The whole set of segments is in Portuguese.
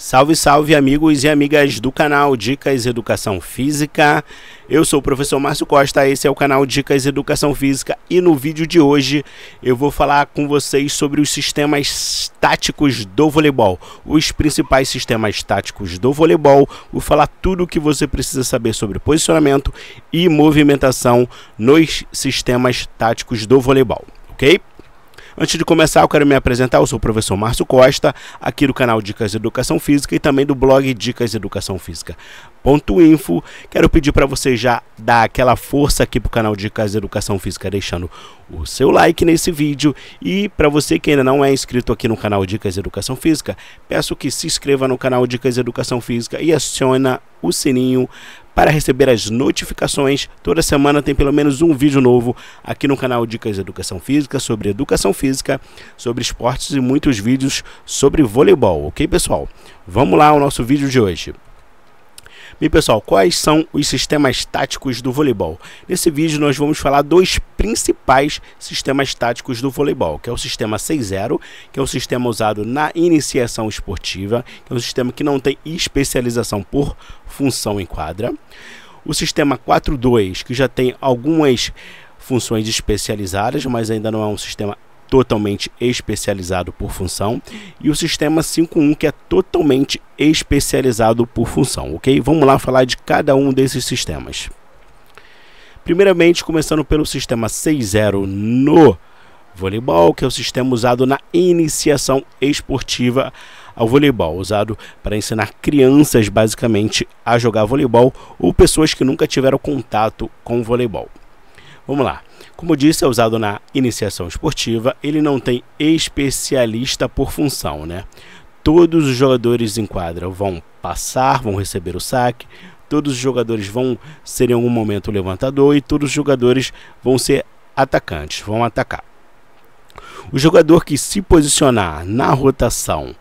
Salve, salve, amigos e amigas do canal Dicas Educação Física. Eu sou o professor Márcio Costa, esse é o canal Dicas Educação Física e no vídeo de hoje eu vou falar com vocês sobre os sistemas táticos do voleibol, os principais sistemas táticos do voleibol, vou falar tudo o que você precisa saber sobre posicionamento e movimentação nos sistemas táticos do voleibol, ok? Antes de começar, eu quero me apresentar. Eu sou o professor Márcio Costa, aqui do canal Dicas de Educação Física e também do blog Dicas de Educação Física. Ponto info. Quero pedir para você já dar aquela força aqui para o canal Dicas de Educação Física, deixando o seu like nesse vídeo e para você que ainda não é inscrito aqui no canal Dicas de Educação Física, peço que se inscreva no canal Dicas de Educação Física e aciona o sininho para receber as notificações. Toda semana tem pelo menos um vídeo novo aqui no canal Dicas de Educação Física, sobre educação física, sobre esportes e muitos vídeos sobre voleibol, ok pessoal? Vamos lá ao nosso vídeo de hoje. Bem pessoal, quais são os sistemas táticos do voleibol? Nesse vídeo nós vamos falar dos principais sistemas táticos do voleibol, que é o sistema 6-0, que é um sistema usado na iniciação esportiva, que é um sistema que não tem especialização por função em quadra. O sistema 4-2, que já tem algumas funções especializadas, mas ainda não é um sistema totalmente especializado por função, e o sistema 5.1, que é totalmente especializado por função, ok? Vamos lá falar de cada um desses sistemas. Primeiramente, começando pelo sistema 6.0 no voleibol, que é o sistema usado na iniciação esportiva ao voleibol, usado para ensinar crianças basicamente a jogar voleibol ou pessoas que nunca tiveram contato com voleibol. Vamos lá. Como disse, é usado na iniciação esportiva, ele não tem especialista por função, né? Todos os jogadores em quadra vão passar, vão receber o saque, todos os jogadores vão ser em algum momento levantador e todos os jogadores vão ser atacantes, vão atacar. O jogador que se posicionar na rotação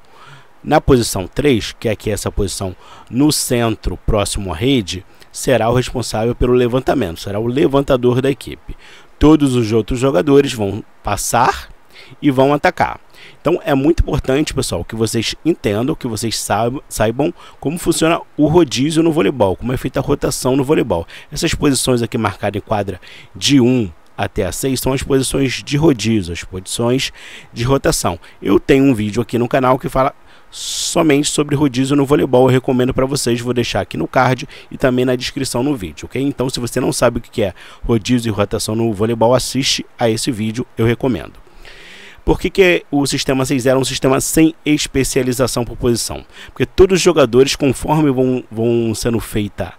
na posição 3, que é aqui essa posição no centro, próximo à rede, será o responsável pelo levantamento, será o levantador da equipe todos os outros jogadores vão passar e vão atacar. Então é muito importante, pessoal, que vocês entendam, que vocês saibam, como funciona o rodízio no voleibol, como é feita a rotação no voleibol. Essas posições aqui marcadas em quadra de 1 um até a 6 são as posições de rodízio, as posições de rotação. Eu tenho um vídeo aqui no canal que fala somente sobre rodízio no voleibol. Eu recomendo para vocês, vou deixar aqui no card e também na descrição no vídeo, ok? Então, se você não sabe o que é rodízio e rotação no voleibol, assiste a esse vídeo, eu recomendo. Por que, que o sistema 6-0 é um sistema sem especialização por posição? Porque todos os jogadores, conforme vão, vão sendo feitas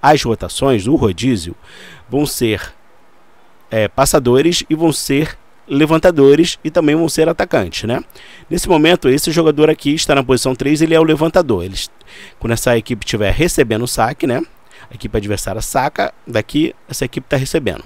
as rotações, o rodízio, vão ser é, passadores e vão ser levantadores e também vão ser atacantes, né? Nesse momento, esse jogador aqui está na posição 3, ele é o levantador. Eles, quando essa equipe estiver recebendo o saque, né? A equipe adversária saca, daqui essa equipe está recebendo.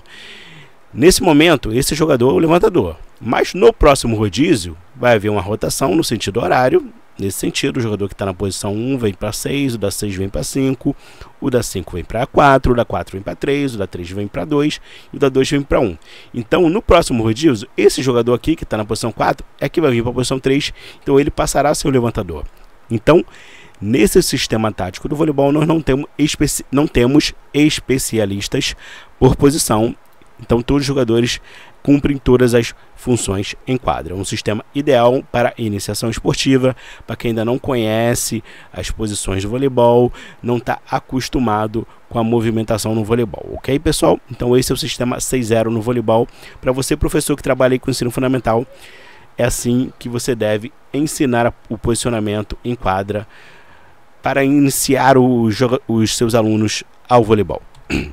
Nesse momento, esse jogador é o levantador. Mas no próximo rodízio, vai haver uma rotação no sentido horário Nesse sentido, o jogador que está na posição 1 vem para 6, o da 6 vem para 5, o da 5 vem para 4, o da 4 vem para 3, o da 3 vem para 2 e o da 2 vem para 1. Então, no próximo rodízio, esse jogador aqui que está na posição 4 é que vai vir para a posição 3, então ele passará a ser o levantador. Então, Nesse sistema tático do voleibol, nós não temos, não temos especialistas por posição então todos os jogadores cumprem todas as funções em quadra. É um sistema ideal para iniciação esportiva, para quem ainda não conhece as posições do voleibol, não está acostumado com a movimentação no voleibol, ok pessoal? Então esse é o sistema 6-0 no voleibol. Para você professor que trabalha com ensino fundamental, é assim que você deve ensinar o posicionamento em quadra para iniciar os, os seus alunos ao voleibol.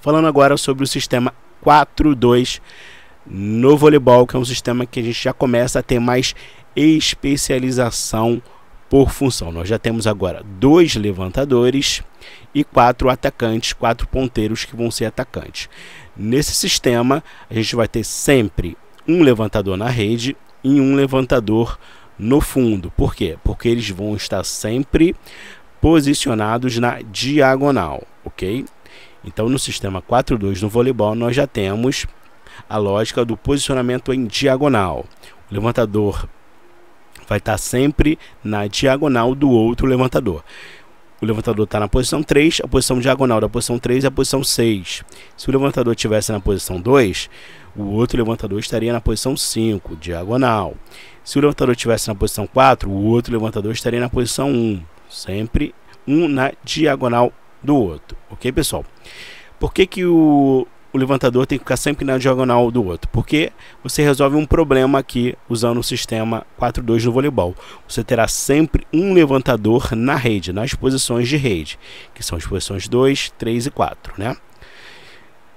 Falando agora sobre o sistema 4-2 no voleibol, que é um sistema que a gente já começa a ter mais especialização por função. Nós já temos agora dois levantadores e quatro atacantes, quatro ponteiros que vão ser atacantes. Nesse sistema, a gente vai ter sempre um levantador na rede e um levantador no fundo. Por quê? Porque eles vão estar sempre posicionados na diagonal, ok? Então, no sistema 4-2 no voleibol, nós já temos a lógica do posicionamento em diagonal. O levantador vai estar sempre na diagonal do outro levantador. O levantador está na posição 3, a posição diagonal da posição 3 é a posição 6. Se o levantador estivesse na posição 2, o outro levantador estaria na posição 5, diagonal. Se o levantador estivesse na posição 4, o outro levantador estaria na posição 1. Sempre um na diagonal do outro, ok, pessoal? Por que, que o, o levantador tem que ficar sempre na diagonal do outro? Porque você resolve um problema aqui usando o sistema 4-2 no voleibol. Você terá sempre um levantador na rede, nas posições de rede, que são as posições 2, 3 e 4, né?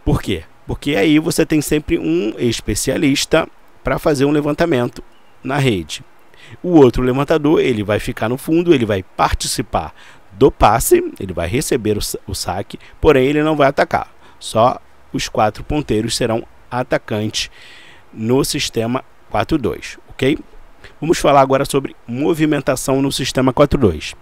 Por quê? Porque aí você tem sempre um especialista para fazer um levantamento na rede. O outro levantador, ele vai ficar no fundo, ele vai participar do passe, ele vai receber o, o saque, porém ele não vai atacar. Só os quatro ponteiros serão atacantes no sistema 4-2, ok? Vamos falar agora sobre movimentação no sistema 4-2.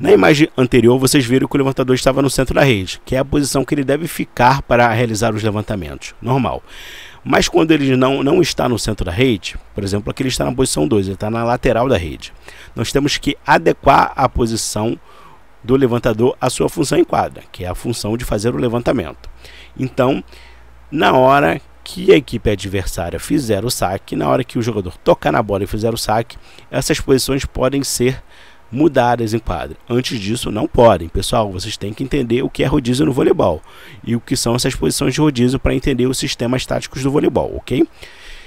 Na imagem anterior, vocês viram que o levantador estava no centro da rede, que é a posição que ele deve ficar para realizar os levantamentos, normal. Mas quando ele não, não está no centro da rede, por exemplo, aqui ele está na posição 2, ele está na lateral da rede. Nós temos que adequar a posição do levantador à sua função em quadra, que é a função de fazer o levantamento. Então, na hora que a equipe adversária fizer o saque, na hora que o jogador tocar na bola e fizer o saque, essas posições podem ser mudadas em quadra. Antes disso, não podem. Pessoal, vocês têm que entender o que é rodízio no voleibol e o que são essas posições de rodízio para entender os sistemas táticos do voleibol, ok?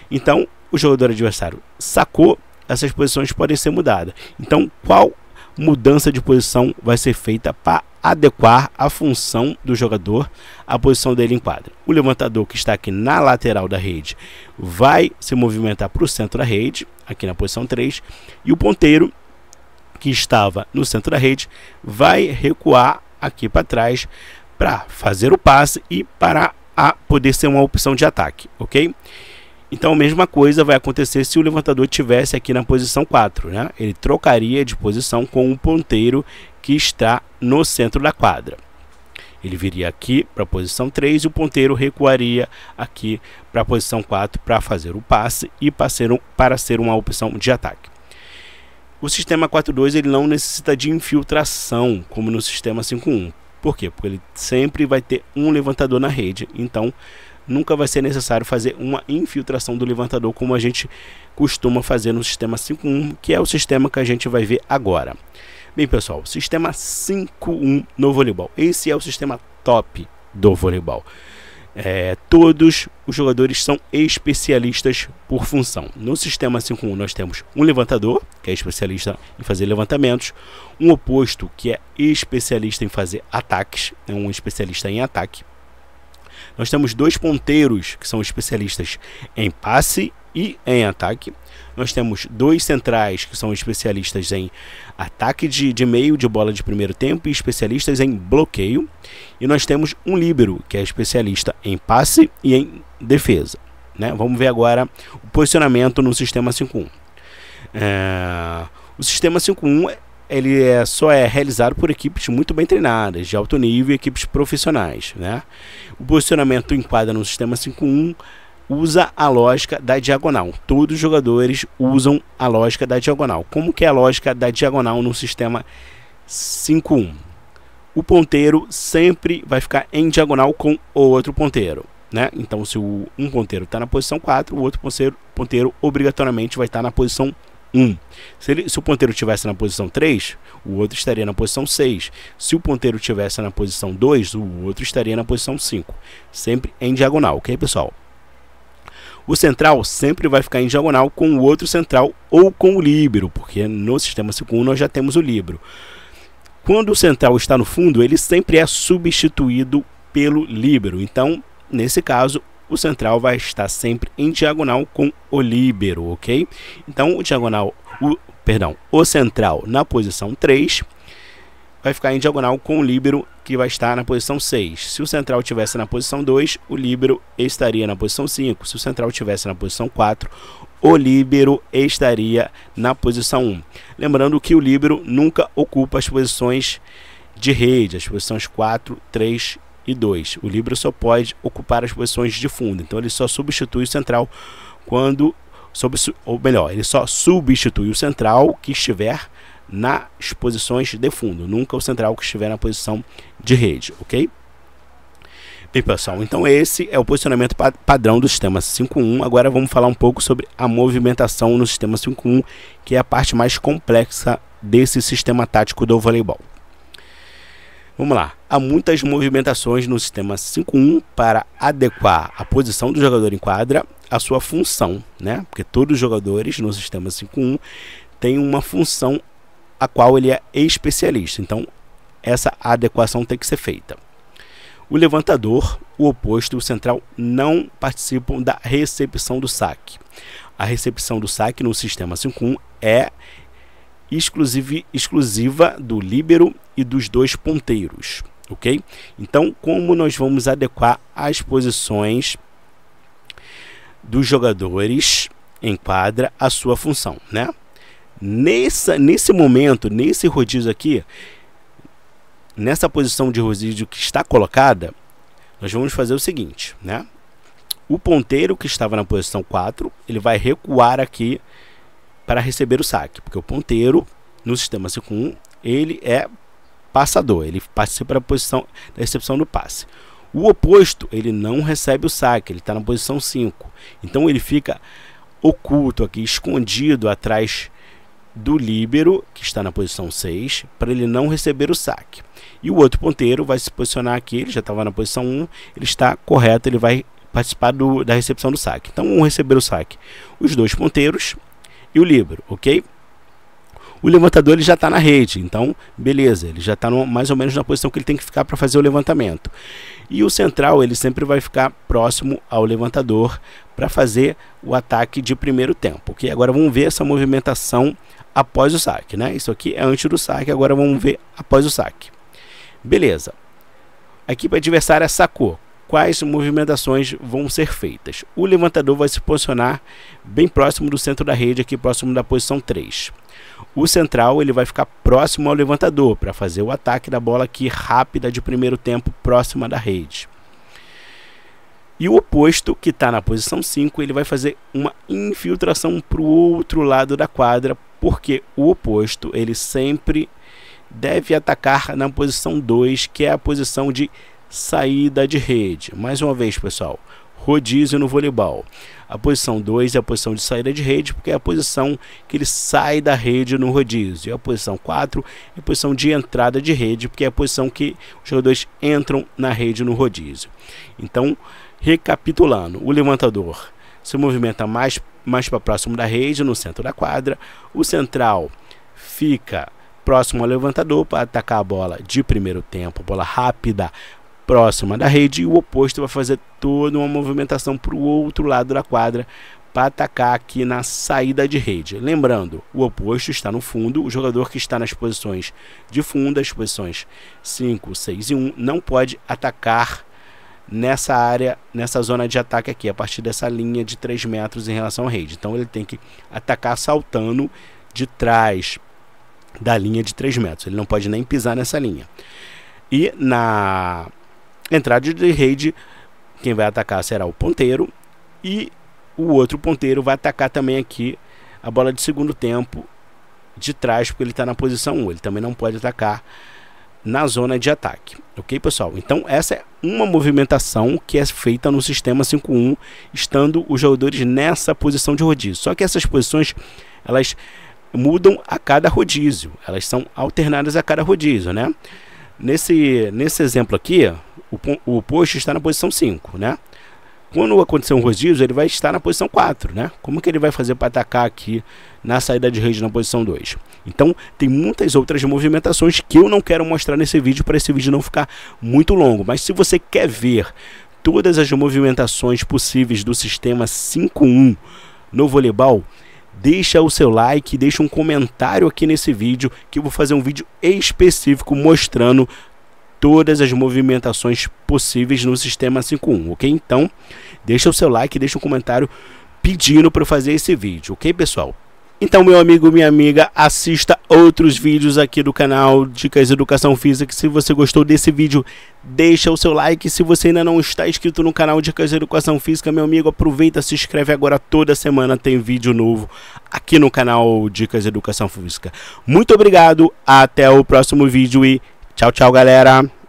Então, o jogador adversário sacou, essas posições podem ser mudadas. Então, qual mudança de posição vai ser feita para adequar a função do jogador à posição dele em quadra. O levantador que está aqui na lateral da rede vai se movimentar para o centro da rede, aqui na posição 3, e o ponteiro que estava no centro da rede, vai recuar aqui para trás para fazer o passe e para a poder ser uma opção de ataque, ok? Então a mesma coisa vai acontecer se o levantador tivesse aqui na posição 4, né? Ele trocaria de posição com o ponteiro que está no centro da quadra. Ele viria aqui para a posição 3 e o ponteiro recuaria aqui para a posição 4 para fazer o passe e para ser, um, para ser uma opção de ataque. O sistema 4.2 ele não necessita de infiltração, como no sistema 5.1. Por quê? Porque ele sempre vai ter um levantador na rede. Então, nunca vai ser necessário fazer uma infiltração do levantador como a gente costuma fazer no sistema 5.1, que é o sistema que a gente vai ver agora. Bem, pessoal, sistema 5.1 no voleibol. Esse é o sistema top do voleibol. É, todos os jogadores são especialistas por função. No sistema 5-1 nós temos um levantador, que é especialista em fazer levantamentos, um oposto, que é especialista em fazer ataques, é um especialista em ataque. Nós temos dois ponteiros, que são especialistas em passe e em ataque. Nós temos dois centrais que são especialistas em ataque de, de meio de bola de primeiro tempo e especialistas em bloqueio. E nós temos um líbero que é especialista em passe e em defesa. Né? Vamos ver agora o posicionamento no sistema 5-1. É... O sistema 5-1 ele é, só é realizado por equipes muito bem treinadas, de alto nível e equipes profissionais. Né? O posicionamento enquadra no sistema 51 usa a lógica da diagonal. Todos os jogadores usam a lógica da diagonal. Como que é a lógica da diagonal no sistema 5-1? O ponteiro sempre vai ficar em diagonal com o outro ponteiro. Né? Então, se o, um ponteiro está na posição 4, o outro ponteiro, ponteiro obrigatoriamente vai estar tá na posição 1. Se, ele, se o ponteiro estivesse na posição 3, o outro estaria na posição 6. Se o ponteiro estivesse na posição 2, o outro estaria na posição 5. Sempre em diagonal, ok, pessoal? o central sempre vai ficar em diagonal com o outro central ou com o líbero, porque no sistema segundo nós já temos o líbero. Quando o central está no fundo, ele sempre é substituído pelo líbero. Então, nesse caso, o central vai estar sempre em diagonal com o líbero, ok? Então, o diagonal, o, perdão, o central na posição 3 vai ficar em diagonal com o líbero, que vai estar na posição 6. Se o central estivesse na posição 2, o líbero estaria na posição 5. Se o central estivesse na posição 4, o líbero estaria na posição 1. Lembrando que o líbero nunca ocupa as posições de rede, as posições 4, 3 e 2. O líbero só pode ocupar as posições de fundo, então ele só substitui o central quando, ou melhor, ele só substitui o central que estiver nas posições de fundo, nunca o central que estiver na posição de rede, ok? Bem, pessoal, então esse é o posicionamento padrão do sistema 5.1. Agora vamos falar um pouco sobre a movimentação no sistema 5.1, que é a parte mais complexa desse sistema tático do voleibol. Vamos lá. Há muitas movimentações no sistema 5.1 para adequar a posição do jogador em quadra à sua função, né? Porque todos os jogadores no sistema 5.1 têm uma função a qual ele é especialista. Então, essa adequação tem que ser feita. O levantador, o oposto e o central não participam da recepção do saque. A recepção do saque no sistema 5-1 é exclusive, exclusiva do líbero e dos dois ponteiros, ok? Então, como nós vamos adequar as posições dos jogadores em quadra à sua função, né? Nessa, nesse momento, nesse rodízio aqui, nessa posição de rodízio que está colocada, nós vamos fazer o seguinte, né? O ponteiro que estava na posição 4, ele vai recuar aqui para receber o saque, porque o ponteiro no sistema 51, ele é passador, ele participa a posição da recepção do passe. O oposto, ele não recebe o saque, ele está na posição 5. Então ele fica oculto aqui, escondido atrás do líbero, que está na posição 6, para ele não receber o saque. E o outro ponteiro vai se posicionar aqui, ele já estava na posição 1, ele está correto, ele vai participar do, da recepção do saque. Então, um receber o saque, os dois ponteiros e o líbero, ok? O levantador ele já está na rede, então beleza, ele já está mais ou menos na posição que ele tem que ficar para fazer o levantamento. E o central ele sempre vai ficar próximo ao levantador para fazer o ataque de primeiro tempo. Ok, agora vamos ver essa movimentação após o saque, né? Isso aqui é antes do saque, agora vamos ver após o saque. Beleza. A equipe adversária sacou. Quais movimentações vão ser feitas? O levantador vai se posicionar bem próximo do centro da rede, aqui próximo da posição 3. O central ele vai ficar próximo ao levantador para fazer o ataque da bola aqui rápida de primeiro tempo próxima da rede. E o oposto, que está na posição 5, ele vai fazer uma infiltração para o outro lado da quadra porque o oposto ele sempre deve atacar na posição 2, que é a posição de saída de rede. Mais uma vez, pessoal, rodízio no voleibol. A posição 2 é a posição de saída de rede, porque é a posição que ele sai da rede no rodízio. E a posição 4 é a posição de entrada de rede, porque é a posição que os jogadores entram na rede no rodízio. Então, recapitulando, o levantador se movimenta mais, mais para próximo da rede, no centro da quadra. O central fica próximo ao levantador para atacar a bola de primeiro tempo, bola rápida próxima da rede. E o oposto vai fazer toda uma movimentação para o outro lado da quadra para atacar aqui na saída de rede. Lembrando, o oposto está no fundo, o jogador que está nas posições de fundo, as posições 5, 6 e 1, não pode atacar nessa área, nessa zona de ataque aqui, a partir dessa linha de 3 metros em relação à rede. Então ele tem que atacar saltando de trás da linha de 3 metros. Ele não pode nem pisar nessa linha. E na entrada de rede, quem vai atacar será o ponteiro e o outro ponteiro vai atacar também aqui a bola de segundo tempo de trás, porque ele está na posição 1. Ele também não pode atacar na zona de ataque. Ok, pessoal? Então, essa é uma movimentação que é feita no sistema 5-1, estando os jogadores nessa posição de rodízio. Só que essas posições, elas mudam a cada rodízio. Elas são alternadas a cada rodízio, né? Nesse, nesse exemplo aqui, o, o posto está na posição 5, né? Quando acontecer um rodízio, ele vai estar na posição 4, né? Como que ele vai fazer para atacar aqui na saída de rede na posição 2? Então, tem muitas outras movimentações que eu não quero mostrar nesse vídeo para esse vídeo não ficar muito longo, mas se você quer ver todas as movimentações possíveis do sistema 5-1 no voleibol, deixa o seu like, deixa um comentário aqui nesse vídeo que eu vou fazer um vídeo específico mostrando todas as movimentações possíveis no sistema 5.1, ok? Então, deixa o seu like, deixa um comentário pedindo para eu fazer esse vídeo, ok, pessoal? Então, meu amigo, minha amiga, assista outros vídeos aqui do canal Dicas Educação Física. Se você gostou desse vídeo, deixa o seu like. Se você ainda não está inscrito no canal Dicas Educação Física, meu amigo, aproveita, se inscreve agora. Toda semana tem vídeo novo aqui no canal Dicas Educação Física. Muito obrigado, até o próximo vídeo e Tchau, tchau, galera.